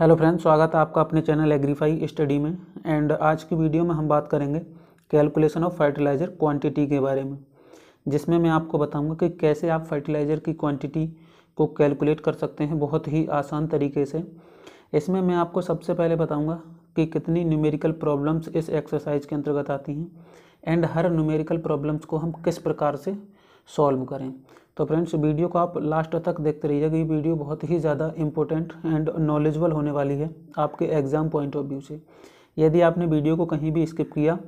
hello friends स्वागत है आपका अपने चैनल एग्रीफाई स्टडी में एंड आज की वीडियो में हम बात करेंगे कैलकुलेशन ऑफ फर्टिलाइज़र क्वांटिटी के बारे में जिसमें मैं आपको बताऊंगा कि कैसे आप फर्टिलाइज़र की क्वांटिटी को कैलकुलेट कर सकते हैं बहुत ही आसान तरीके से इसमें मैं आपको सबसे पहले बताऊँगा कि कितनी न्यूमेरिकल प्रॉब्लम्स इस एक्सरसाइज के अंतर्गत आती हैं एंड हर न्यूमेरिकल प्रॉब्लम्स को हम किस प्रकार से सॉल्व करें तो फ्रेंड्स वीडियो को आप लास्ट तक देखते रहिएगा ये वीडियो बहुत ही ज़्यादा इंपॉर्टेंट एंड नॉलेजबल होने वाली है आपके एग्ज़ाम पॉइंट ऑफ व्यू से यदि आपने वीडियो को कहीं भी स्किप किया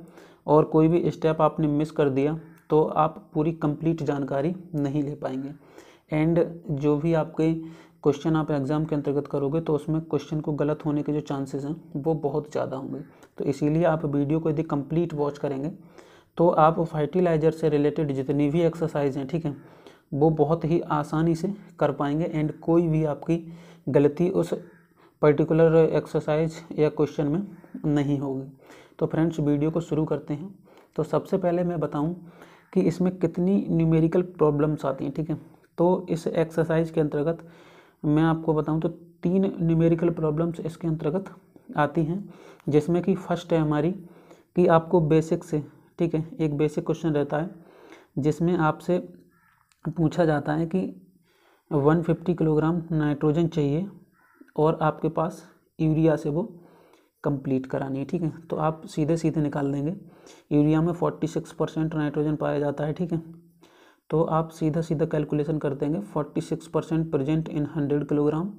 और कोई भी स्टेप आपने मिस कर दिया तो आप पूरी कंप्लीट जानकारी नहीं ले पाएंगे एंड जो भी आपके क्वेश्चन आप एग्ज़ाम के अंतर्गत करोगे तो उसमें क्वेश्चन को गलत होने के जो चांसेस हैं वो बहुत ज़्यादा होंगे तो इसीलिए आप वीडियो को यदि कंप्लीट वॉच करेंगे तो आप फर्टिलाइज़र से रिलेटेड जितनी भी एक्सरसाइज हैं ठीक है वो बहुत ही आसानी से कर पाएंगे एंड कोई भी आपकी गलती उस पर्टिकुलर एक्सरसाइज या क्वेश्चन में नहीं होगी तो फ्रेंड्स वीडियो को शुरू करते हैं तो सबसे पहले मैं बताऊं कि इसमें कितनी न्यूमेरिकल प्रॉब्लम्स आती हैं ठीक है तो इस एक्सरसाइज के अंतर्गत मैं आपको बताऊं तो तीन न्यूमेरिकल प्रॉब्लम्स इसके अंतर्गत आती हैं जिसमें कि फर्स्ट है हमारी कि आपको बेसिक से ठीक है एक बेसिक क्वेश्चन रहता है जिसमें आपसे पूछा जाता है कि 150 किलोग्राम नाइट्रोजन चाहिए और आपके पास यूरिया से वो कंप्लीट करानी है ठीक है तो आप सीधे सीधे निकाल देंगे यूरिया में 46 परसेंट नाइट्रोजन पाया जाता है ठीक है तो आप सीधा सीधा कैलकुलेशन कर देंगे 46 परसेंट प्रजेंट इन 100 किलोग्राम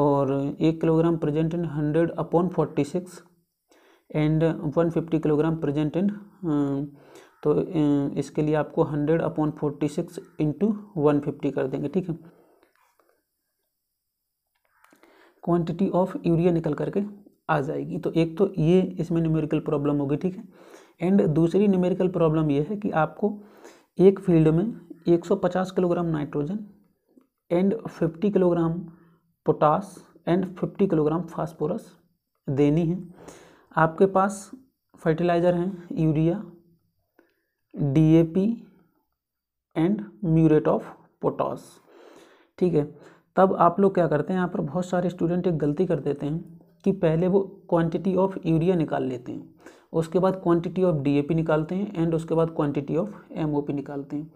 और एक kilogram present in 100 upon 46 and 150 kilogram present in तो इसके लिए आपको hundred upon forty six into one fifty कर देंगे ठीक है क्वांटिटी ऑफ यूरिया निकल करके आ जाएगी तो एक तो ये इसमें न्यूमेरिकल प्रॉब्लम होगी ठीक है एंड दूसरी न्यूमेरिकल प्रॉब्लम ये है कि आपको एक फील्ड में 150 kilogram nitrogen and 50 kilogram potash and 50 kilogram phosphorus देनी है आपके पास फर्टिलाइज़र हैं urea DAP and muriate of potash ठीक है तब आप लोग क्या करते हैं यहाँ पर बहुत सारे स्टूडेंट एक गलती कर देते हैं कि पहले वो क्वांटिटी ऑफ यूरिया निकाल लेते हैं उसके बाद क्वांटिटी ऑफ डीएपी निकालते हैं एंड उसके बाद क्वांटिटी ऑफ एमओपी निकालते हैं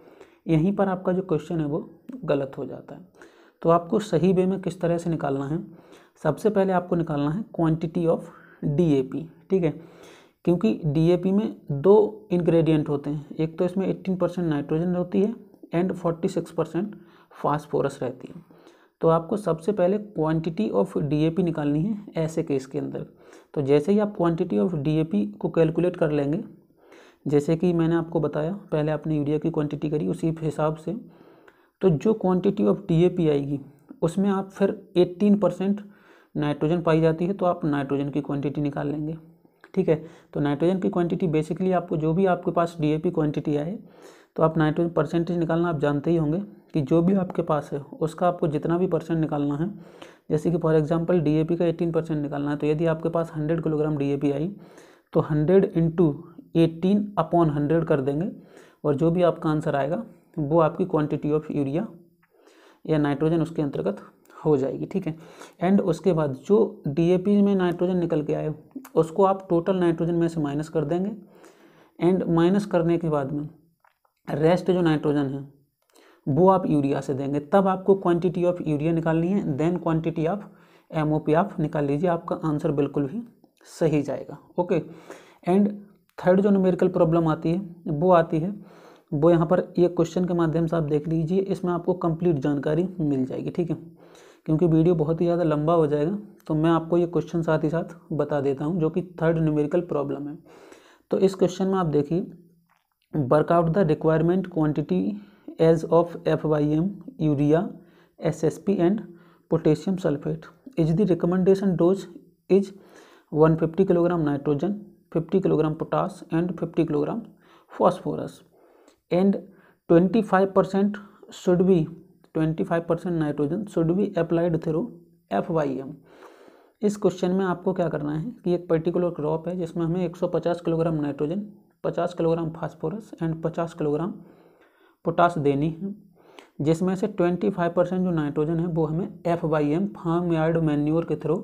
यहीं पर आपका जो क्वेश्चन है वो गलत हो जाता है तो आपको सही वे में किस तरह से निकालना है सबसे पहले आपको निकालना है क्वांटिटी ऑफ पी ठीक है क्योंकि डीएपी में दो इंग्रेडिएंट होते हैं एक तो इसमें 18 परसेंट नाइट्रोजन होती है एंड 46 परसेंट फास्फोरस रहती है तो आपको सबसे पहले क्वांटिटी ऑफ डीएपी निकालनी है ऐसे केस के अंदर तो जैसे ही आप क्वांटिटी ऑफ डीएपी को कैलकुलेट कर लेंगे जैसे कि मैंने आपको बताया पहले आपने यूरिया की क्वांटिटी करी उसी हिसाब से तो जो क्वांटिटी ऑफ डीएपी आएगी उसमें आप फिर 18 परसेंट नाइट्रोजन पाई जाती है तो आप नाइट्रोजन की क्वांटिटी निकाल लेंगे ठीक है तो नाइट्रोजन की क्वांटिटी बेसिकली आपको जो भी आपके पास डीएपी क्वांटिटी आए तो आप नाइट्रोजन परसेंटेज निकालना आप जानते ही होंगे कि जो भी आपके पास है उसका आपको जितना भी परसेंट निकालना है जैसे कि फॉर एग्जांपल डीएपी का एटीन परसेंट निकालना है तो यदि आपके पास हंड्रेड किलोग्राम पी आई तो hundred into eighteen upon hundred कर देंगे और जो भी आपका आंसर आएगा वो आपकी क्वान्टिटी ऑफ यूरिया या नाइट्रोजन उसके अंतर्गत हो जाएगी ठीक है एंड उसके बाद जो डी में नाइट्रोजन निकल के आए उसको आप टोटल नाइट्रोजन में से माइनस कर देंगे एंड माइनस करने के बाद में रेस्ट जो नाइट्रोजन है वो आप यूरिया से देंगे तब आपको क्वांटिटी ऑफ यूरिया निकालनी है देन क्वांटिटी ऑफ एम आप निकाल लीजिए आपका आंसर बिल्कुल भी सही जाएगा ओके एंड थर्ड जो न्यूमेरिकल प्रॉब्लम आती है वो आती है वो यहाँ पर एक क्वेश्चन के माध्यम से आप देख लीजिए इसमें आपको कंप्लीट जानकारी मिल जाएगी ठीक है क्योंकि वीडियो बहुत ही ज़्यादा लंबा हो जाएगा तो मैं आपको ये क्वेश्चन साथ ही साथ बता देता हूँ जो कि थर्ड न्यूमेरिकल प्रॉब्लम है तो इस क्वेश्चन में आप देखिए work out the requirement quantity as of F Y M urea S S P and potassium sulphate is the recommendation dose is 150 kilogram nitrogen 50 kilogram potash and 50 kilogram phosphorus and 25 percent should be 25 percent nitrogen should be applied through F Y M इस question में आपको क्या करना है कि एक particular crop है जिसमें हमें 150 kilogram nitrogen 50 kilogram phosphorus and 50 kilogram potash देनी है जिसमें से 25 परसेंट जो नाइट्रोजन है वो हमें F Y M farm yard manure के थ्रू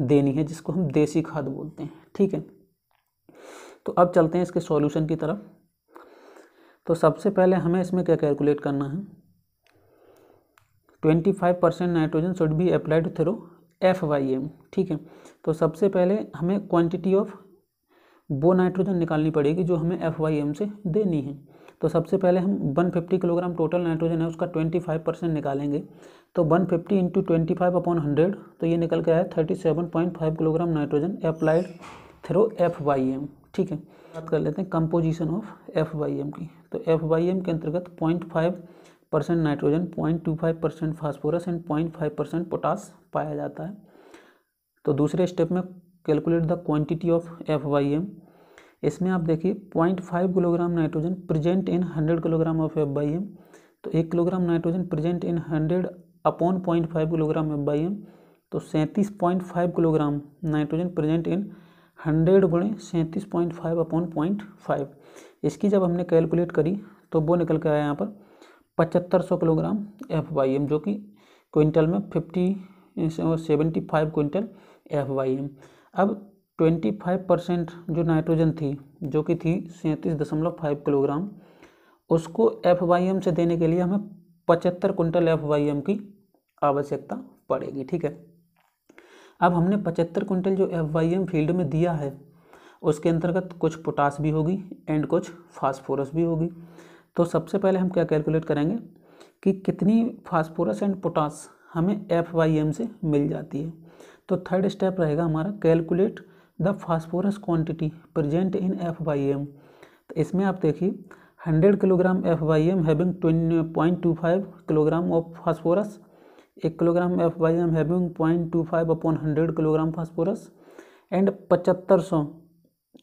देनी है जिसको हम देसी खाद बोलते हैं ठीक है तो अब चलते हैं इसके सॉल्यूशन की तरफ तो सबसे पहले हमें इसमें क्या कैलकुलेट करना है twenty five percent nitrogen should be applied through F Y M ठीक है तो सबसे पहले हमें क्वांटिटी ऑफ वो नाइट्रोजन निकालनी पड़ेगी जो हमें एफ वाई एम से देनी है तो सबसे पहले हम 150 किलोग्राम टोटल नाइट्रोजन है उसका 25 परसेंट निकालेंगे तो 150 fifty into twenty five upon hundred तो ये निकल के आया 37.5 kilogram nitrogen applied through F Y M ठीक है बात कर लेते हैं composition of F Y M की तो एफ वाई एम के अंतर्गत point five percent nitrogen point two five percent phosphorus and point five percent potash पाया जाता है तो दूसरे स्टेप में calculate the quantity of F Y M इसमें आप देखिए point five kilogram nitrogen present in hundred kilogram of F Y M तो एक kilogram nitrogen present in hundred upon point five kilogram F Y M तो सैंतीस point five kilogram nitrogen present in hundred गुणे सैंतीस point five upon point five इसकी जब हमने calculate करी तो वो निकल के आया यहाँ पर पचहत्तर सौ किलोग्राम एफ वाई एम जो कि क्विंटल में fifty seventy five quintal F Y M अब ट्वेंटी फाइव परसेंट जो नाइट्रोजन थी जो कि थी सैंतीस दशमलव फाइव किलोग्राम उसको एफ वाई एम से देने के लिए हमें पचहत्तर कुंटल एफ वाई एम की आवश्यकता पड़ेगी ठीक है अब हमने पचहत्तर क्विंटल जो एफ वाई एम फील्ड में दिया है उसके अंतर्गत कुछ पोटास भी होगी एंड कुछ फास्फोरस भी होगी तो सबसे पहले हम क्या कैलकुलेट करेंगे कि कितनी फास्फोरस एंड पोटास हमें एफ वाई एम से मिल जाती है तो थर्ड स्टेप रहेगा हमारा calculate the phosphorus quantity present in F Y M तो इसमें आप देखिए hundred kilogram F Y M having point two five kilogram of phosphorus एक kilogram F Y M having point two five upon hundred kilogram phosphorus and पचहत्तर सौ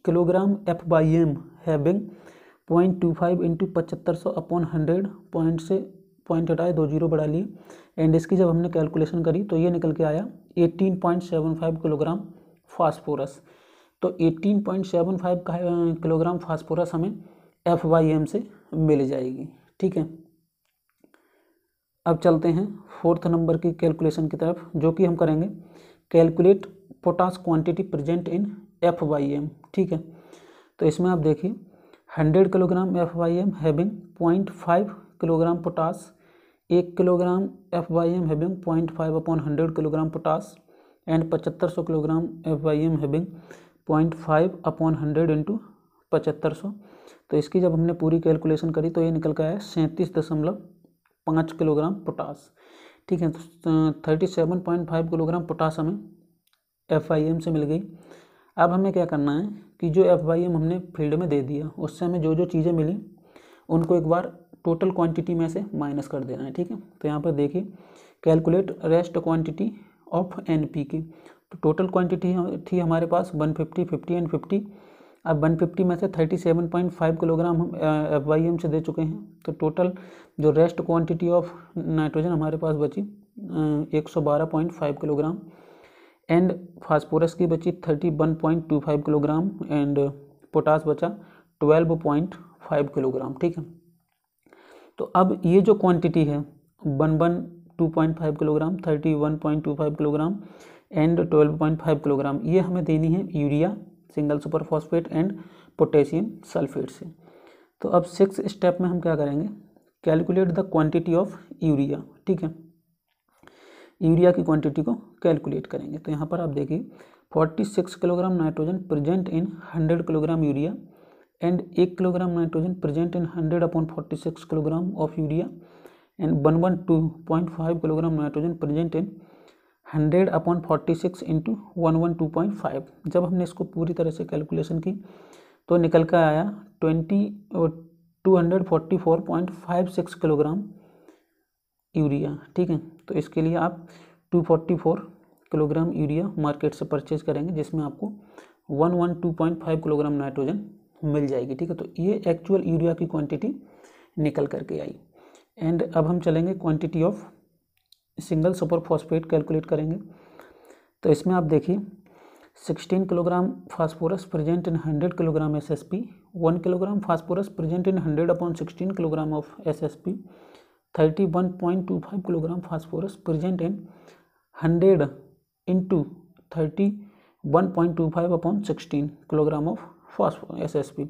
kilogram F Y M having point two five into पचहत्तर सौ upon hundred point से point हटाए दो zero बढ़ा लिए एंड इसकी जब हमने कैलकुलेशन करी तो ये निकल के आया eighteen point seven five kilogram phosphorus तो eighteen point seven five kilogram phosphorus हमें एफ वाई एम से मिल जाएगी ठीक है अब चलते हैं फोर्थ नंबर की कैलकुलेशन की तरफ जो कि हम करेंगे calculate potash quantity present in F Y M ठीक है तो इसमें आप देखिए hundred kilogram F Y M having point five kilogram potash एक kilogram F Y M having point five upon hundred kilogram potash and पचहत्तर सौ kilogram F Y M having point five upon hundred into पचहत्तर सौ तो इसकी जब हमने पूरी कैलकुलेशन करी तो ये निकल का है सैंतीस दशमलव पाँच किलोग्राम पोटास ठीक है तो thirty seven point five kilogram potash हमें एफ आई एम से मिल गई अब हमें क्या करना है कि जो एफ वाई एम हमने फील्ड में दे दिया उससे हमें जो जो चीज़ें मिली उनको एक बार टोटल क्वांटिटी में से माइनस कर देना है ठीक है तो यहाँ पर देखिए calculate rest quantity of N P K तो टोटल क्वांटिटी थी हमारे पास one fifty fifty and fifty अब 150 में से 37.5 किलोग्राम हम एफ वाई एम से दे चुके हैं तो टोटल जो रेस्ट क्वान्टिटी ऑफ नाइट्रोजन हमारे पास बची एक किलोग्राम एंड फास्फोरस की बची 31.25 किलोग्राम एंड पोटास बचा 12.5 किलोग्राम ठीक है तो अब ये जो क्वांटिटी है one one two point five kilogram thirty one point two five kilogram and twelve point five kilogram ये हमें देनी है urea single super phosphate and potassium sulphate से तो अब सिक्स स्टेप में हम क्या करेंगे calculate the quantity of urea ठीक है यूरिया की क्वांटिटी को कैलकुलेट करेंगे तो यहाँ पर आप देखिए 46 kilogram nitrogen present in 100 kilogram urea and एक kilogram nitrogen present in 100 upon 46 kilogram of urea and one one two point five kilogram nitrogen present in hundred upon forty six into one one two point five जब हमने इसको पूरी तरह से calculation की तो निकल कर आया twenty two hundred forty four point five six kilogram urea ठीक है तो इसके लिए आप 244 किलोग्राम यूरिया मार्केट से परचेज करेंगे जिसमें आपको 112.5 किलोग्राम नाइट्रोजन मिल जाएगी ठीक है तो ये एक्चुअल यूरिया की क्वांटिटी निकल करके आई एंड अब हम चलेंगे quantity of single super phosphate calculate करेंगे तो इसमें आप देखिए 16 kilogram phosphorus present in 100 kilogram SSP one kilogram phosphorus present in 100 upon 16 kilogram of SSP thirty one point two five kilogram phosphorus present in hundred into thirty one point two five upon sixteen kilogram of phosphor S S P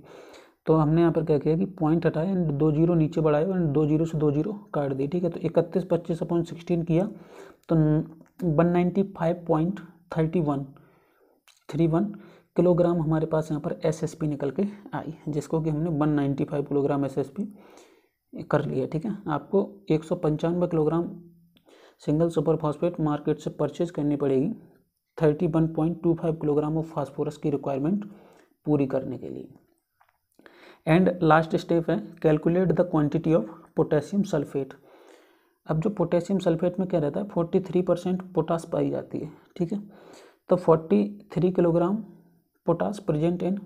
तो हमने यहाँ पर क्या किया कि point हटाए and दो zero नीचे बढ़ाए एंड दो जीरो से दो जीरो काट दी ठीक है तो इकतीस पच्चीस अपॉइंट सिक्सटीन किया तो one ninety five point thirty one three one kilogram हमारे पास यहाँ पर एस एस पी निकल के आई जिसको कि हमने one ninety five kilogram S S P कर लिया ठीक है आपको एक सौ पंचानवे kilogram single super phosphate market से परचेज करनी पड़ेगी thirty one point two five kilogram of phosphorus की रिक्वायरमेंट पूरी करने के लिए एंड लास्ट स्टेप है calculate the quantity of potassium sulphate अब जो पोटेशियम सल्फेट में क्या रहता है फोर्टी थ्री परसेंट पोटास पाई जाती है ठीक है तो forty three kilogram potash present in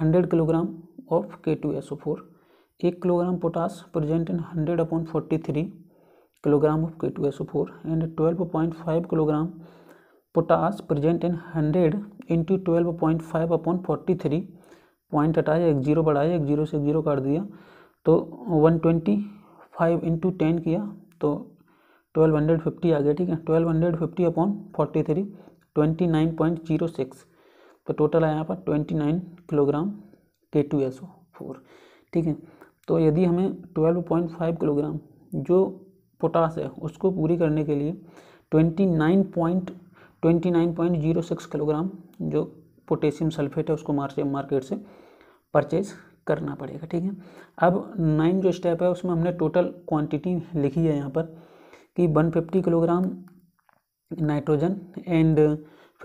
hundred kilogram of K two S O four एक kilogram potash present in hundred upon forty three kilogram of K two S O four and twelve point five kilogram potash present in hundred into twelve point five upon forty three point हटाया एक zero बढ़ाया एक zero से एक zero काट दिया तो one twenty five into ten किया तो ट्वेल्व हंड्रेड फिफ्टी आ गया ठीक है twelve hundred fifty upon forty three twenty nine point zero six तो टोटल आया यहाँ पर twenty nine kilogram K two S O four ठीक है तो यदि हमें 12.5 किलोग्राम जो पोटास है उसको पूरी करने के लिए 29.29.06 किलोग्राम जो पोटेशियम सल्फेट है उसको मार्केट मार्केट से परचेज करना पड़ेगा ठीक है अब नाइन जो स्टेप है उसमें हमने टोटल क्वांटिटी लिखी है यहाँ पर कि 150 kilogram nitrogen and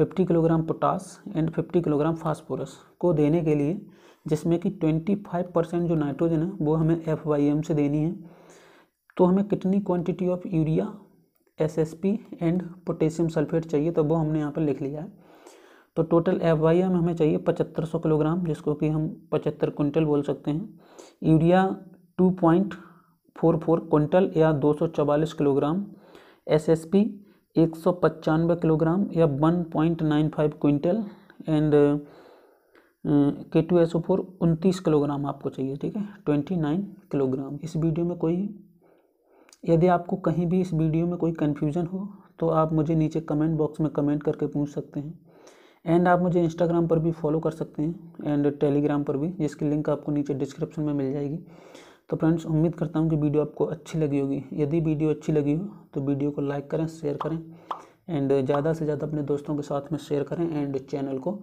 50 kilogram potash and 50 kilogram phosphorus को देने के लिए जिसमें कि 25 परसेंट जो नाइट्रोजन है वो हमें एफ वाई एम से देनी है तो हमें कितनी quantity of urea S S P and potassium sulphate चाहिए तो वो हमने यहाँ पर लिख लिया है तो टोटल एफ वाई एम हमें चाहिए पचहत्तर सौ किलोग्राम जिसको कि हम पचहत्तर क्विंटल बोल सकते हैं urea two point four four quintal या दो सौ चवालीस किलोग्राम एस एस पी एक सौ पचानवे किलोग्राम या one point nine five quintal and K two S O four उनतीस किलोग्राम आपको चाहिए ठीक है ट्वेंटी नाइन किलोग्राम इस वीडियो में कोई यदि आपको कहीं भी इस वीडियो में कोई कन्फ्यूज़न हो तो आप मुझे नीचे कमेंट बॉक्स में कमेंट करके पूछ सकते हैं एंड आप मुझे इंस्टाग्राम पर भी फॉलो कर सकते हैं एंड टेलीग्राम पर भी जिसकी लिंक आपको नीचे डिस्क्रिप्शन में मिल जाएगी तो फ्रेंड्स उम्मीद करता हूँ कि वीडियो आपको अच्छी लगी होगी यदि वीडियो अच्छी लगी हो तो वीडियो को लाइक करें शेयर करें एंड ज़्यादा से ज़्यादा अपने दोस्तों के साथ में शेयर करें एंड चैनल को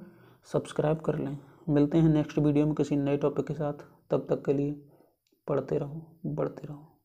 सब्सक्राइब कर लें मिलते हैं नेक्स्ट वीडियो में किसी नए टॉपिक के साथ तब तक के लिए पढ़ते रहो बढ़ते रहो